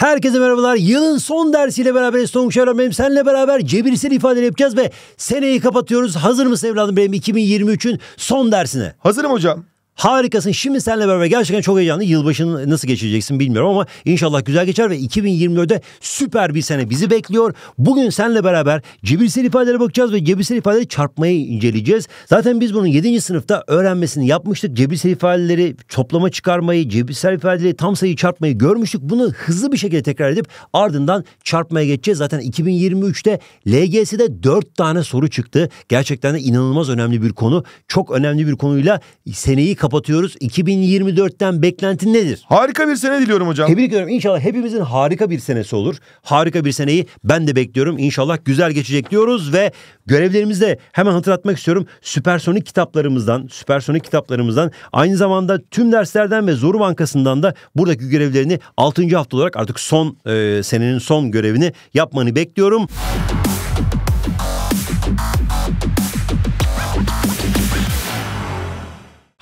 Herkese merhabalar. Yılın son dersiyle beraber Song Şahram benim seninle beraber cebirsel ifade yapacağız ve seneyi kapatıyoruz. Hazır mısın evladım benim 2023'ün son dersine? Hazırım hocam. Harikasın. Şimdi seninle beraber gerçekten çok heyecanlı. Yılbaşını nasıl geçireceksin bilmiyorum ama inşallah güzel geçer ve 2024'de süper bir sene bizi bekliyor. Bugün seninle beraber cebirsel ifadelere bakacağız ve cebirsel ifadeleri çarpmayı inceleyeceğiz. Zaten biz bunun 7. sınıfta öğrenmesini yapmıştık. Cebirsel ifadeleri toplama çıkarmayı, cebirsel ifadeleri tam sayı çarpmayı görmüştük. Bunu hızlı bir şekilde tekrar edip ardından çarpmaya geçeceğiz. Zaten 2023'te LGS'de 4 tane soru çıktı. Gerçekten de inanılmaz önemli bir konu. Çok önemli bir konuyla seneyi kapatıyoruz kapatıyoruz. 2024'ten beklentin nedir? Harika bir sene diliyorum hocam. Tebrik ediyorum. İnşallah hepimizin harika bir senesi olur. Harika bir seneyi ben de bekliyorum. İnşallah güzel geçecek diyoruz ve görevlerimizde hemen hatırlatmak istiyorum. Süpersonik kitaplarımızdan, süpersonik kitaplarımızdan aynı zamanda tüm derslerden ve Zoru Bankası'ndan da buradaki görevlerini 6. hafta olarak artık son e, senenin son görevini yapmanı bekliyorum.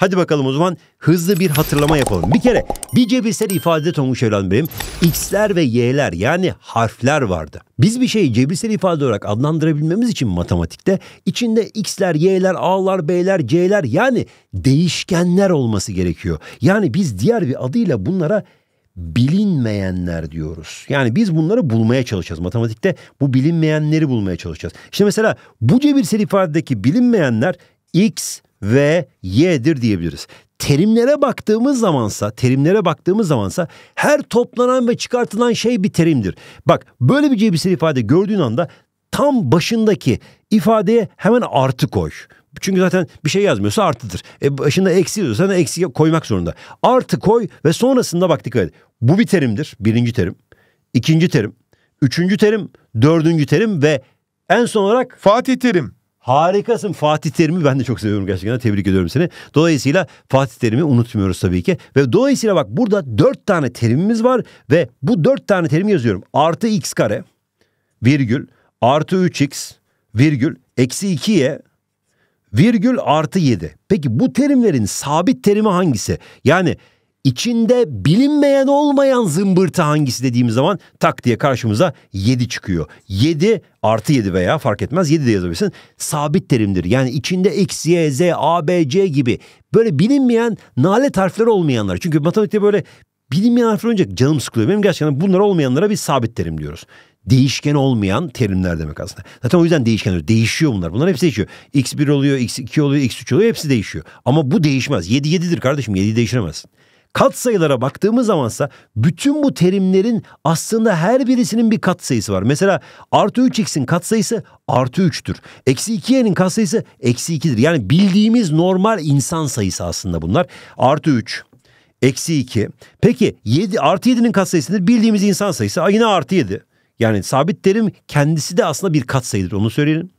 Hadi bakalım o zaman hızlı bir hatırlama yapalım. Bir kere bir cebirsel ifade tomu Şevlan Bey'im x'ler ve y'ler yani harfler vardı. Biz bir şeyi cebirsel ifade olarak adlandırabilmemiz için matematikte içinde x'ler, y'ler, a'lar, b'ler, c'ler yani değişkenler olması gerekiyor. Yani biz diğer bir adıyla bunlara bilinmeyenler diyoruz. Yani biz bunları bulmaya çalışacağız. Matematikte bu bilinmeyenleri bulmaya çalışacağız. İşte mesela bu cebirsel ifadedeki bilinmeyenler x, ve Y'dir diyebiliriz. Terimlere baktığımız zamansa, terimlere baktığımız zamansa her toplanan ve çıkartılan şey bir terimdir. Bak böyle bir cebisel ifade gördüğün anda tam başındaki ifadeye hemen artı koy. Çünkü zaten bir şey yazmıyorsa artıdır. E başında eksi yazıyorsa da eksi koymak zorunda. Artı koy ve sonrasında bak dikkat et. Bu bir terimdir. Birinci terim. ikinci terim. Üçüncü terim. Dördüncü terim ve en son olarak... Fatih Terim. Harikasın Fatih Terim'i ben de çok seviyorum gerçekten. Tebrik ediyorum seni. Dolayısıyla Fatih Terim'i unutmuyoruz tabii ki. Ve dolayısıyla bak burada dört tane terimimiz var ve bu dört tane terimi yazıyorum. Artı x kare virgül artı 3x virgül eksi 2'ye virgül artı 7. Peki bu terimlerin sabit terimi hangisi? Yani içinde bilinmeyen olmayan zımbırtı hangisi dediğimiz zaman tak diye karşımıza 7 çıkıyor. 7 artı 7 veya fark etmez 7 de yazabilirsin. Sabit terimdir. Yani içinde x, y, z, a, b, c gibi böyle bilinmeyen nalet harfleri olmayanlar. Çünkü matematikte böyle bilinmeyen harfler önce canım sıkılıyor. Benim gerçekten bunlar olmayanlara bir sabit terim diyoruz değişken olmayan terimler demek aslında. Zaten o yüzden değişken oluyor. Değişiyor bunlar. Bunlar hepsi değişiyor. X1 oluyor, X2 oluyor, X3 oluyor. Hepsi değişiyor. Ama bu değişmez. 7 7'dir kardeşim. 7 değiştiremezsin. Katsayılara sayılara baktığımız zamansa bütün bu terimlerin aslında her birisinin bir katsayısı var. Mesela artı 3x'in kat artı 3'tür. Eksi 2y'nin kat sayısı eksi 2'dir. Yani bildiğimiz normal insan sayısı aslında bunlar. Artı 3, eksi 2. Peki 7, artı 7'nin kat nedir? Bildiğimiz insan sayısı yine artı 7. Yani sabit terim kendisi de aslında bir katsayıdır. onu söyleyelim.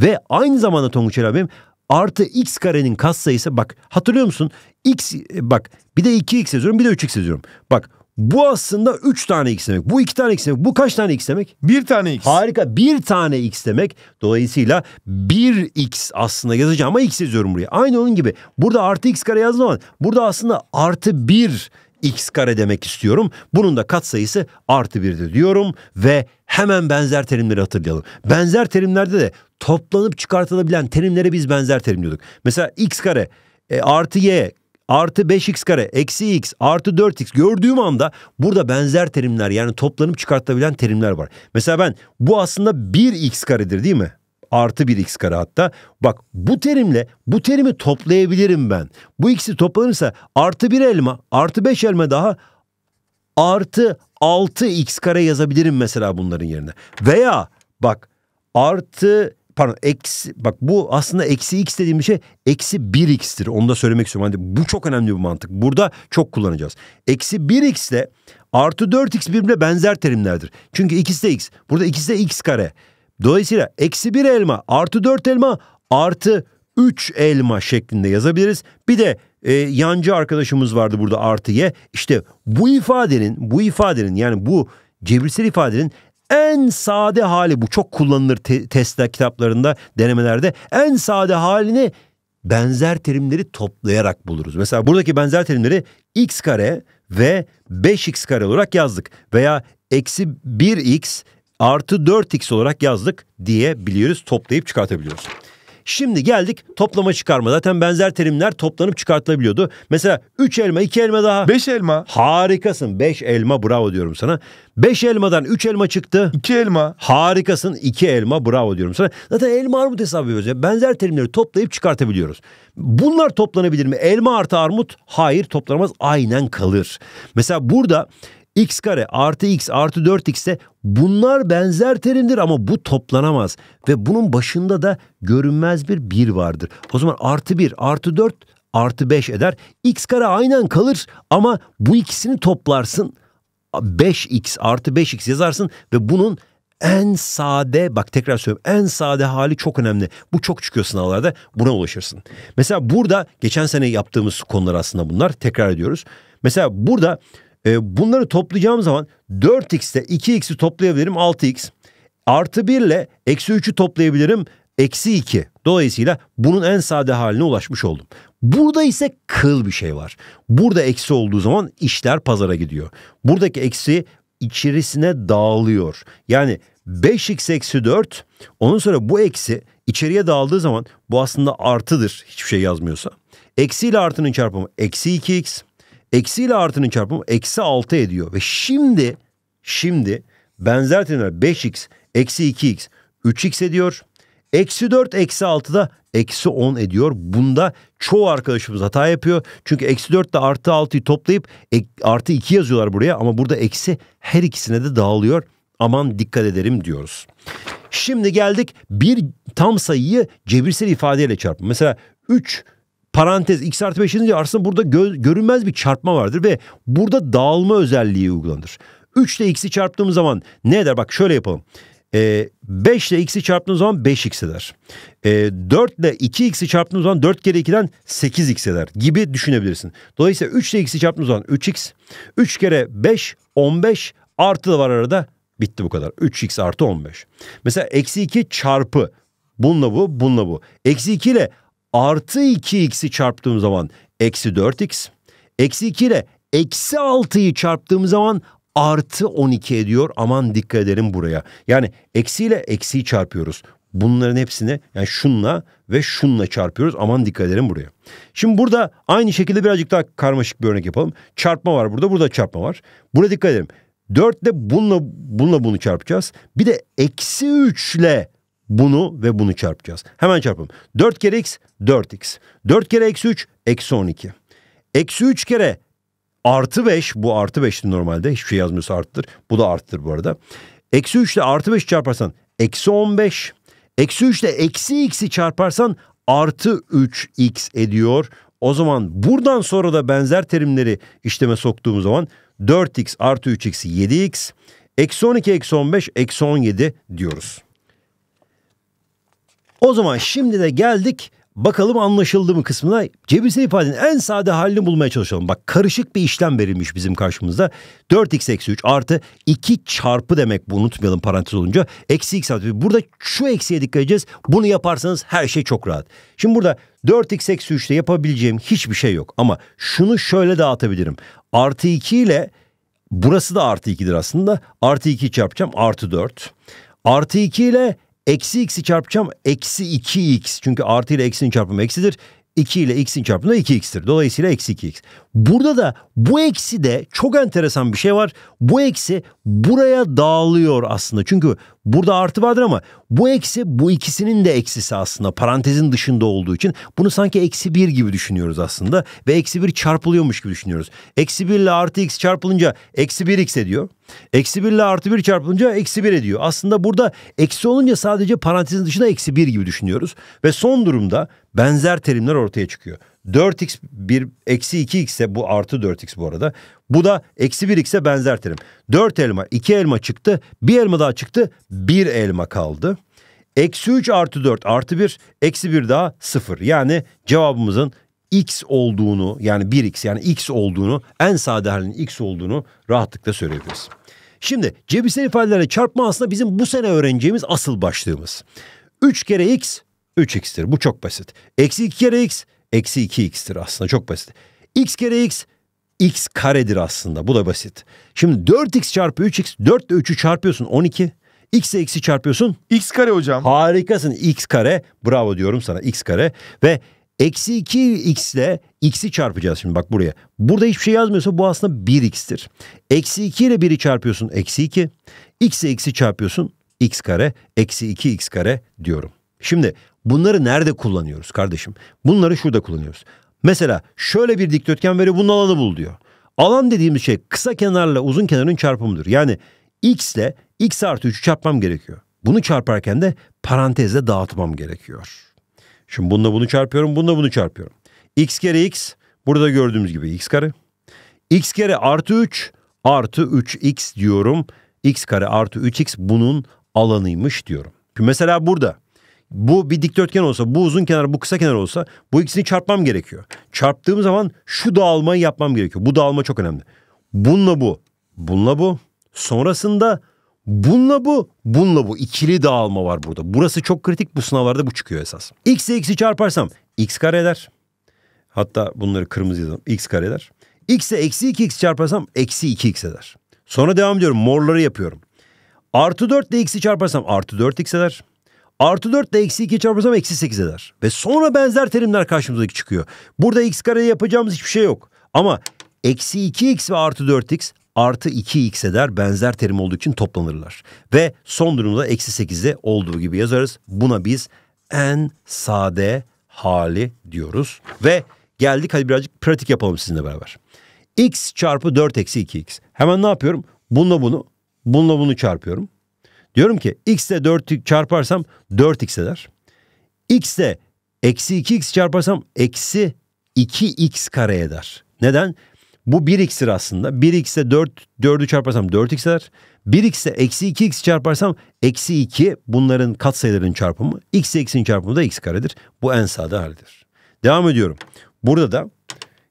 Ve aynı zamanda Tonguç Erabim artı x karenin katsayısı bak hatırlıyor musun? x bak bir de 2x yazıyorum bir de 3x yazıyorum. Bak bu aslında 3 tane x demek. Bu 2 tane x demek. Bu kaç tane x demek? 1 tane x. Harika. 1 tane x demek. Dolayısıyla 1x aslında yazacağım ama x yazıyorum buraya. Aynı onun gibi. Burada artı x kare yazdığım zaman burada aslında artı 1 x kare demek istiyorum. Bunun da katsayısı artı 1'dir diyorum ve hemen benzer terimleri hatırlayalım. Benzer terimlerde de toplanıp çıkartılabilen terimlere biz benzer terim diyorduk. Mesela x kare e, artı y artı 5x kare eksi x artı 4x gördüğüm anda burada benzer terimler yani toplanıp çıkartılabilen terimler var. Mesela ben bu aslında 1x karedir değil mi? artı bir x kare hatta. Bak bu terimle bu terimi toplayabilirim ben. Bu x'i toplanırsa artı bir elma artı beş elma daha artı altı x kare yazabilirim mesela bunların yerine. Veya bak artı pardon eksi bak bu aslında eksi x dediğim şey eksi bir xtir Onu da söylemek istiyorum. Hani bu çok önemli bir mantık. Burada çok kullanacağız. Eksi bir x ile artı dört x birbirine benzer terimlerdir. Çünkü ikisi de x. Burada ikisi de x kare. Dolayısıyla eksi bir elma artı dört elma artı üç elma şeklinde yazabiliriz. Bir de e, yancı arkadaşımız vardı burada artı y. İşte bu ifadenin bu ifadenin yani bu cebirsel ifadenin en sade hali bu çok kullanılır te testler kitaplarında denemelerde en sade halini benzer terimleri toplayarak buluruz. Mesela buradaki benzer terimleri x kare ve 5x kare olarak yazdık veya eksi 1x artı 4x olarak yazdık diye biliyoruz toplayıp çıkartabiliyoruz. Şimdi geldik toplama çıkarma. Zaten benzer terimler toplanıp çıkartılabiliyordu. Mesela 3 elma, 2 elma daha. 5 elma. Harikasın. 5 elma bravo diyorum sana. 5 elmadan 3 elma çıktı. 2 elma. Harikasın. 2 elma bravo diyorum sana. Zaten elma armut hesabı yapıyoruz. Benzer terimleri toplayıp çıkartabiliyoruz. Bunlar toplanabilir mi? Elma artı armut? Hayır toplanamaz. Aynen kalır. Mesela burada x kare artı x artı 4x ise Bunlar benzer terimdir ama bu toplanamaz ve bunun başında da görünmez bir bir vardır. O zaman artı bir, artı dört, artı beş eder. X kare aynen kalır ama bu ikisini toplarsın. 5x artı 5x yazarsın ve bunun en sade bak tekrar söylüyorum en sade hali çok önemli. Bu çok çıkıyor sınavlarda buna ulaşırsın. Mesela burada geçen sene yaptığımız konular aslında bunlar tekrar ediyoruz. Mesela burada ee, bunları toplayacağım zaman 4 x ile 2x'i toplayabilirim 6x. Artı 1 ile eksi 3'ü toplayabilirim eksi 2. Dolayısıyla bunun en sade haline ulaşmış oldum. Burada ise kıl bir şey var. Burada eksi olduğu zaman işler pazara gidiyor. Buradaki eksi içerisine dağılıyor. Yani 5x eksi 4 ondan sonra bu eksi içeriye dağıldığı zaman bu aslında artıdır hiçbir şey yazmıyorsa. Eksi ile artının çarpımı eksi 2x Eksi ile artının çarpımı eksi 6 ediyor. Ve şimdi şimdi benzer terimler 5x eksi 2x 3x ediyor. Eksi 4 eksi 6 da eksi 10 ediyor. Bunda çoğu arkadaşımız hata yapıyor. Çünkü eksi 4 ile artı 6'yı toplayıp ek, artı 2 yazıyorlar buraya. Ama burada eksi her ikisine de dağılıyor. Aman dikkat ederim diyoruz. Şimdi geldik bir tam sayıyı cebirsel ifadeyle çarpma. Mesela 3 parantez x artı 5 yazınca aslında burada gö görünmez bir çarpma vardır ve burada dağılma özelliği uygulanır. 3 ile x'i çarptığımız zaman ne eder? Bak şöyle yapalım. E, ee, 5 ile x'i çarptığımız zaman 5x eder. E, ee, 4 ile 2x'i çarptığımız zaman 4 kere 2'den 8x eder gibi düşünebilirsin. Dolayısıyla 3 ile x'i çarptığımız zaman 3x. 3 kere 5 15 artı da var arada bitti bu kadar. 3x artı 15. Mesela eksi 2 çarpı bununla bu bununla bu. Eksi 2 ile artı 2x'i çarptığım zaman eksi 4x. Eksi 2 ile eksi 6'yı çarptığım zaman artı 12 ediyor. Aman dikkat edelim buraya. Yani eksi ile eksiyi çarpıyoruz. Bunların hepsini yani şunla ve şunla çarpıyoruz. Aman dikkat edelim buraya. Şimdi burada aynı şekilde birazcık daha karmaşık bir örnek yapalım. Çarpma var burada. Burada çarpma var. Buraya dikkat edelim. 4 ile bununla, bununla bunu çarpacağız. Bir de eksi 3 ile bunu ve bunu çarpacağız. Hemen çarpalım. 4 kere x 4x. 4 kere eksi 3 eksi 12. Eksi 3 kere artı 5 bu artı 5'ti normalde hiçbir şey yazmıyorsa arttır. Bu da arttır bu arada. Eksi 3 ile artı 5 çarparsan eksi 15. Eksi 3 ile eksi x'i çarparsan artı 3x ediyor. O zaman buradan sonra da benzer terimleri işleme soktuğumuz zaman 4x artı 3x 7x. Eksi 12 eksi 15 eksi 17 diyoruz. O zaman şimdi de geldik bakalım anlaşıldı mı kısmına. Cebirsel ifadenin en sade halini bulmaya çalışalım. Bak karışık bir işlem verilmiş bizim karşımızda. 4x eksi 3 artı 2 çarpı demek bu unutmayalım parantez olunca. Eksi x artı 1. Burada şu eksiye dikkat edeceğiz. Bunu yaparsanız her şey çok rahat. Şimdi burada 4x eksi 3'te yapabileceğim hiçbir şey yok. Ama şunu şöyle dağıtabilirim. Artı 2 ile burası da artı 2'dir aslında. Artı 2 çarpacağım artı 4. Artı 2 ile Eksi x'i çarpacağım. Eksi 2x. Çünkü artı ile eksinin çarpımı eksidir. 2 ile x'in çarpımı da 2x'tir. Dolayısıyla eksi 2x. Burada da bu eksi de çok enteresan bir şey var. Bu eksi buraya dağılıyor aslında. Çünkü Burada artı vardır ama bu eksi bu ikisinin de eksisi aslında parantezin dışında olduğu için bunu sanki eksi bir gibi düşünüyoruz aslında ve eksi bir çarpılıyormuş gibi düşünüyoruz. Eksi bir ile artı x çarpılınca eksi bir x ediyor. Eksi 1 ile artı 1 çarpılınca eksi 1 ediyor. Aslında burada eksi olunca sadece parantezin dışında eksi 1 gibi düşünüyoruz. Ve son durumda benzer terimler ortaya çıkıyor. 4x bir eksi 2x ise bu artı 4x bu arada. Bu da eksi 1x'e benzer terim. 4 elma 2 elma çıktı. Bir elma daha çıktı. Bir elma kaldı. Eksi 3 artı 4 artı 1 eksi 1 daha 0. Yani cevabımızın x olduğunu yani 1x yani x olduğunu en sade halinin x olduğunu rahatlıkla söyleyebiliriz. Şimdi cebirsel ifadelerle çarpma aslında bizim bu sene öğreneceğimiz asıl başlığımız. 3 kere x 3x'tir. Bu çok basit. Eksi 2 kere x eksi 2x'tir aslında çok basit. x kere x x karedir aslında bu da basit. Şimdi 4x çarpı 3x 4 ile 3'ü çarpıyorsun 12. X ile x'i çarpıyorsun. X kare hocam. Harikasın x kare bravo diyorum sana x kare ve Eksi 2x ile x'i çarpacağız şimdi bak buraya. Burada hiçbir şey yazmıyorsa bu aslında 1x'tir. Eksi 2 ile 1'i çarpıyorsun eksi 2. x ile x'i çarpıyorsun x kare eksi 2x kare diyorum. Şimdi bunları nerede kullanıyoruz kardeşim? Bunları şurada kullanıyoruz. Mesela şöyle bir dikdörtgen veriyor bunun alanı bul diyor. Alan dediğimiz şey kısa kenarla uzun kenarın çarpımıdır. Yani x ile x artı 3'ü çarpmam gerekiyor. Bunu çarparken de parantezle dağıtmam gerekiyor. Şimdi bununla bunu çarpıyorum, bununla bunu çarpıyorum. x kere x, burada gördüğümüz gibi x kare. x kere artı 3, artı 3x diyorum. x kare artı 3x bunun alanıymış diyorum. Mesela burada bu bir dikdörtgen olsa, bu uzun kenar, bu kısa kenar olsa bu ikisini çarpmam gerekiyor. Çarptığım zaman şu dağılmayı yapmam gerekiyor. Bu dağılma çok önemli. Bununla bu, bununla bu. Sonrasında bununla bu, bununla bu. İkili dağılma var burada. Burası çok kritik. Bu sınavlarda bu çıkıyor esas. X'e X'i çarparsam X kare eder. Hatta bunları kırmızı yazalım. X kare eder. X'e eksi 2X çarparsam eksi 2X eder. Sonra devam ediyorum. Morları yapıyorum. Artı 4 ile X'i çarparsam artı 4X eder. Artı 4 ile eksi 2 çarpırsam eksi 8 eder. Ve sonra benzer terimler karşımıza çıkıyor. Burada x kare yapacağımız hiçbir şey yok. Ama eksi 2x ve artı 4x artı 2x eder benzer terim olduğu için toplanırlar. Ve son durumda eksi 8'de olduğu gibi yazarız. Buna biz en sade hali diyoruz. Ve geldik hadi birazcık pratik yapalım sizinle beraber. x çarpı 4 eksi 2x. Hemen ne yapıyorum? Bununla bunu, bununla bunu çarpıyorum. Diyorum ki x'te 4 çarparsam 4x eder. x'te eksi 2x çarparsam eksi 2x kare eder. Neden? Bu 1x'tir aslında. 1x'e 4, 4'ü çarparsam 4x eder. 1x'e eksi 2x çarparsam eksi 2 bunların katsayılarının çarpımı. x x'in çarpımı da x karedir. Bu en sade halidir. Devam ediyorum. Burada da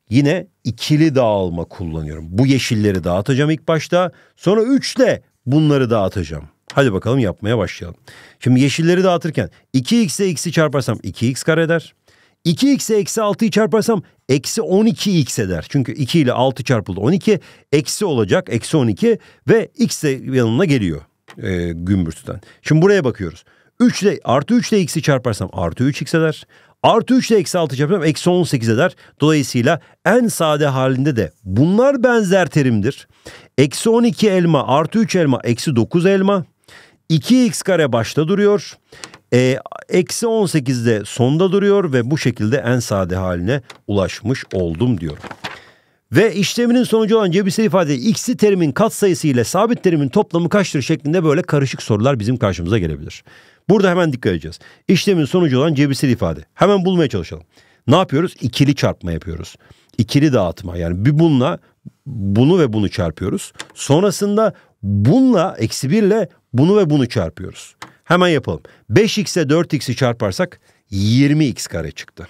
yine ikili dağılma kullanıyorum. Bu yeşilleri dağıtacağım ilk başta. Sonra 3 bunları dağıtacağım. Hadi bakalım yapmaya başlayalım. Şimdi yeşilleri dağıtırken 2x'e x'i çarparsam 2x kare eder. 2x'e eksi 6'yı çarparsam eksi 12x eder. Çünkü 2 ile 6 çarpıldı 12. Eksi olacak eksi 12 ve x de yanına geliyor e, gümbürtüden. Şimdi buraya bakıyoruz. 3 ile artı 3 ile x'i çarparsam artı 3x eder. Artı 3 ile eksi 6 çarparsam eksi 18 eder. Dolayısıyla en sade halinde de bunlar benzer terimdir. Eksi 12 elma artı 3 elma eksi 9 elma. 2x kare başta duruyor. E, eksi de sonda duruyor ve bu şekilde en sade haline ulaşmış oldum diyor. Ve işleminin sonucu olan cebirsel ifade x'i terimin katsayısı ile sabit terimin toplamı kaçtır şeklinde böyle karışık sorular bizim karşımıza gelebilir. Burada hemen dikkat edeceğiz. İşlemin sonucu olan cebirsel ifade. Hemen bulmaya çalışalım. Ne yapıyoruz? İkili çarpma yapıyoruz. İkili dağıtma yani bir bununla bunu ve bunu çarpıyoruz. Sonrasında bununla eksi 1 ile bunu ve bunu çarpıyoruz. Hemen yapalım. 5x'e 4x'i çarparsak 20x kare çıktı.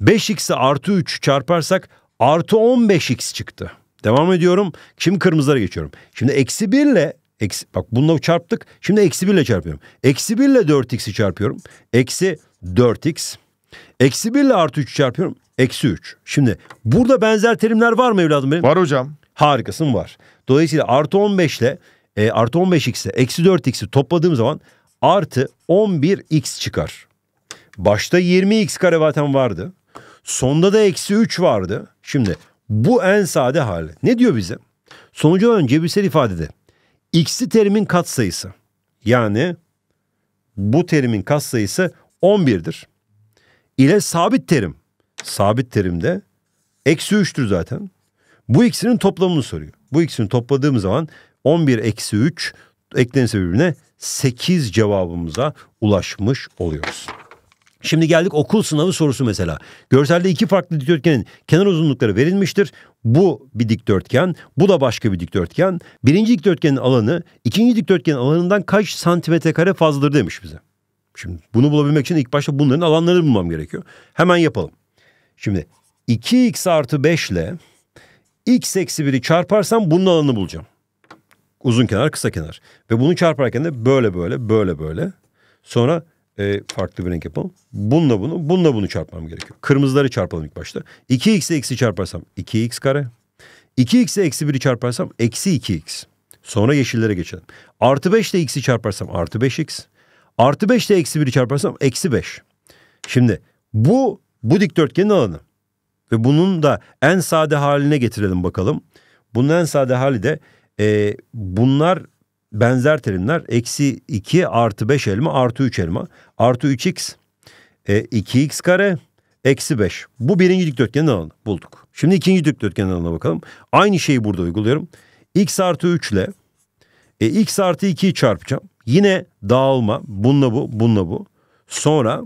5x'e artı 3 çarparsak artı 15x çıktı. Devam ediyorum. Şimdi kırmızılara geçiyorum. Şimdi eksi 1 ile eksi, bak bununla çarptık. Şimdi eksi 1 ile çarpıyorum. Eksi 1 ile 4x'i çarpıyorum. Eksi 4x. Eksi 1 ile artı 3 çarpıyorum. Eksi 3. Şimdi burada benzer terimler var mı evladım benim? Var hocam. Harikasın var. Dolayısıyla artı 15 ile e, artı 15x'e eksi 4x'i topladığım zaman artı 11x çıkar. Başta 20x kare zaten vardı. Sonda da eksi 3 vardı. Şimdi bu en sade hali. Ne diyor bize? Sonucu olan cebirsel ifadede x'li terimin katsayısı yani bu terimin katsayısı 11'dir. İle sabit terim. Sabit terimde eksi 3'tür zaten. Bu ikisinin toplamını soruyor. Bu ikisini topladığım zaman 11 eksi 3 eklenirse birbirine 8 cevabımıza ulaşmış oluyoruz. Şimdi geldik okul sınavı sorusu mesela. Görselde iki farklı dikdörtgenin kenar uzunlukları verilmiştir. Bu bir dikdörtgen, bu da başka bir dikdörtgen. Birinci dikdörtgenin alanı ikinci dikdörtgenin alanından kaç santimetre kare fazladır demiş bize. Şimdi bunu bulabilmek için ilk başta bunların alanlarını bulmam gerekiyor. Hemen yapalım. Şimdi 2x artı 5 ile x eksi 1'i çarparsam bunun alanını bulacağım uzun kenar kısa kenar. Ve bunu çarparken de böyle böyle böyle böyle. Sonra e, farklı bir renk yapalım. Bununla bunu bununla bunu çarpmam gerekiyor. Kırmızıları çarpalım ilk başta. 2x ile x'i çarparsam 2x kare. 2x eksi 1'i çarparsam eksi 2x. Sonra yeşillere geçelim. Artı 5 ile x'i çarparsam artı 5x. Artı 5 ile eksi 1'i çarparsam eksi 5. Şimdi bu bu dikdörtgenin alanı. Ve bunun da en sade haline getirelim bakalım. Bunun en sade hali de e, bunlar benzer terimler. Eksi 2 artı 5 elma artı 3 elma. Artı 3x e, 2x kare eksi 5. Bu birinci dikdörtgen alanı bulduk. Şimdi ikinci dikdörtgen alanına bakalım. Aynı şeyi burada uyguluyorum. x artı 3 ile e, x artı 2'yi çarpacağım. Yine dağılma. Bununla bu, bununla bu. Sonra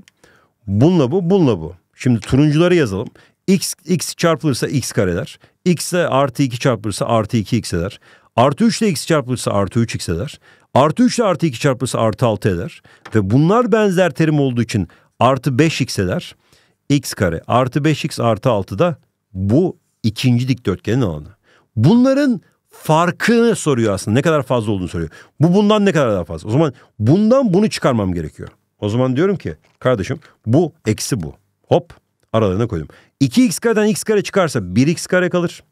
bununla bu, bununla bu. Şimdi turuncuları yazalım. x, x çarpılırsa x kareler. x artı 2 çarpılırsa artı 2x eder. Artı 3 ile x çarpılırsa artı 3 x eder. Artı 3 ile artı 2 çarpılırsa artı 6 eder. Ve bunlar benzer terim olduğu için artı 5 x eder. x kare artı 5x artı 6 da bu ikinci dikdörtgenin alanı. Bunların farkını soruyor aslında. Ne kadar fazla olduğunu soruyor. Bu bundan ne kadar daha fazla. O zaman bundan bunu çıkarmam gerekiyor. O zaman diyorum ki kardeşim bu eksi bu. Hop aralarına koydum. 2x kareden x kare çıkarsa 1x kare kalır.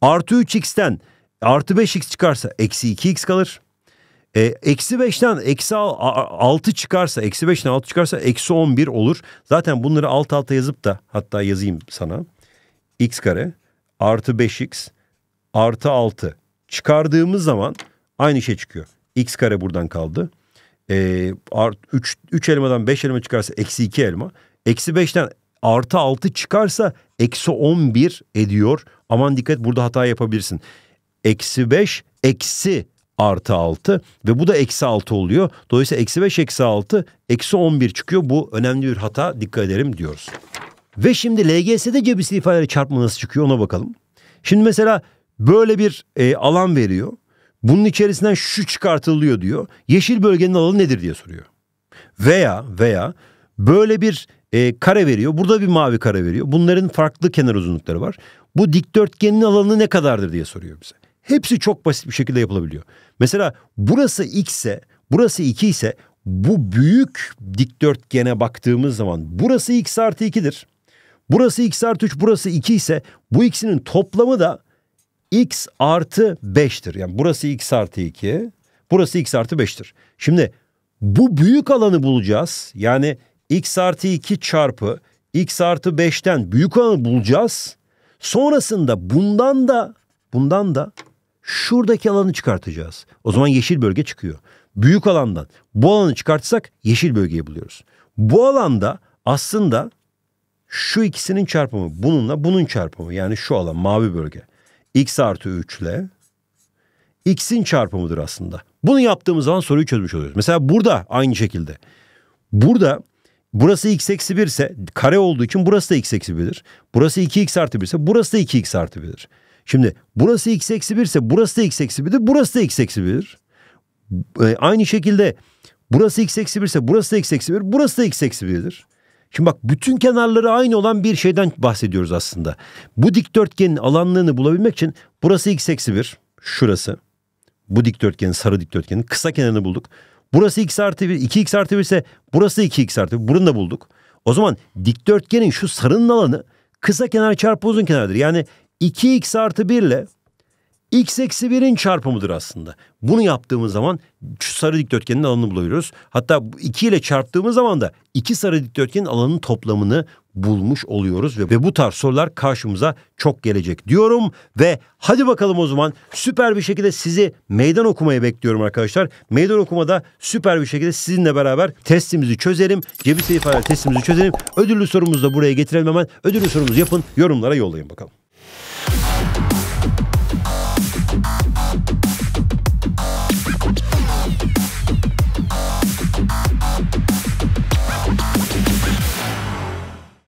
Artı 3x'ten artı 5x çıkarsa eksi 2x kalır. E, eksi 5'ten eksi 6 çıkarsa, eksi 5'ten 6 çıkarsa eksi 11 olur. Zaten bunları alt alta yazıp da hatta yazayım sana. x kare artı 5x artı 6 çıkardığımız zaman aynı şey çıkıyor. x kare buradan kaldı. E, art, 3, 3 elmadan 5 elma çıkarsa eksi 2 elma. Eksi 5'ten artı 6 çıkarsa eksi 11 ediyor. Aman dikkat burada hata yapabilirsin eksi 5 eksi artı 6 ve bu da eksi 6 oluyor. Dolayısıyla eksi 5 eksi 6 eksi 11 çıkıyor. Bu önemli bir hata dikkat edelim diyoruz. Ve şimdi LGS'de cebirsiz ifadeleri çarpma nasıl çıkıyor ona bakalım. Şimdi mesela böyle bir e, alan veriyor. Bunun içerisinden şu çıkartılıyor diyor. Yeşil bölgenin alanı nedir diye soruyor. Veya veya böyle bir e, kare veriyor. Burada bir mavi kare veriyor. Bunların farklı kenar uzunlukları var. Bu dikdörtgenin alanı ne kadardır diye soruyor bize. Hepsi çok basit bir şekilde yapılabiliyor. Mesela burası x ise, burası 2 ise bu büyük dikdörtgene baktığımız zaman burası x artı 2'dir. Burası x artı 3, burası 2 ise bu x'inin toplamı da x artı 5'tir. Yani burası x artı 2, burası x artı 5'tir. Şimdi bu büyük alanı bulacağız. Yani x artı 2 çarpı x artı 5'ten büyük alanı bulacağız. Sonrasında bundan da bundan da şuradaki alanı çıkartacağız. O zaman yeşil bölge çıkıyor. Büyük alandan bu alanı çıkartsak yeşil bölgeyi buluyoruz. Bu alanda aslında şu ikisinin çarpımı bununla bunun çarpımı yani şu alan mavi bölge. X artı 3 ile X'in çarpımıdır aslında. Bunu yaptığımız zaman soruyu çözmüş oluyoruz. Mesela burada aynı şekilde. Burada burası x eksi 1 ise kare olduğu için burası da x eksi 1'dir. Burası 2x artı 1 ise burası da 2x artı 1'dir. Şimdi burası x eksi 1 ise burası da x eksi 1'dir. Burası da x eksi 1. E, aynı şekilde burası x eksi 1 ise burası da x eksi 1. Burası da x eksi 1'dir. Şimdi bak bütün kenarları aynı olan bir şeyden bahsediyoruz aslında. Bu dikdörtgenin alanlığını bulabilmek için burası x eksi 1. Şurası. Bu dikdörtgenin sarı dikdörtgenin kısa kenarını bulduk. Burası x artı 1. 2x artı 1 ise burası 2x artı 1. Bunu da bulduk. O zaman dikdörtgenin şu sarının alanı kısa kenar çarpı uzun kenardır. Yani 2x artı 1 ile x eksi 1'in çarpımıdır aslında. Bunu yaptığımız zaman sarı dikdörtgenin alanını buluyoruz. Hatta 2 ile çarptığımız zaman da 2 sarı dikdörtgenin alanının toplamını bulmuş oluyoruz. Ve bu tarz sorular karşımıza çok gelecek diyorum. Ve hadi bakalım o zaman süper bir şekilde sizi meydan okumaya bekliyorum arkadaşlar. Meydan okumada süper bir şekilde sizinle beraber testimizi çözelim. cebi ifade testimizi çözelim. Ödüllü sorumuzu da buraya getirelim hemen. Ödüllü sorumuzu yapın yorumlara yollayın bakalım.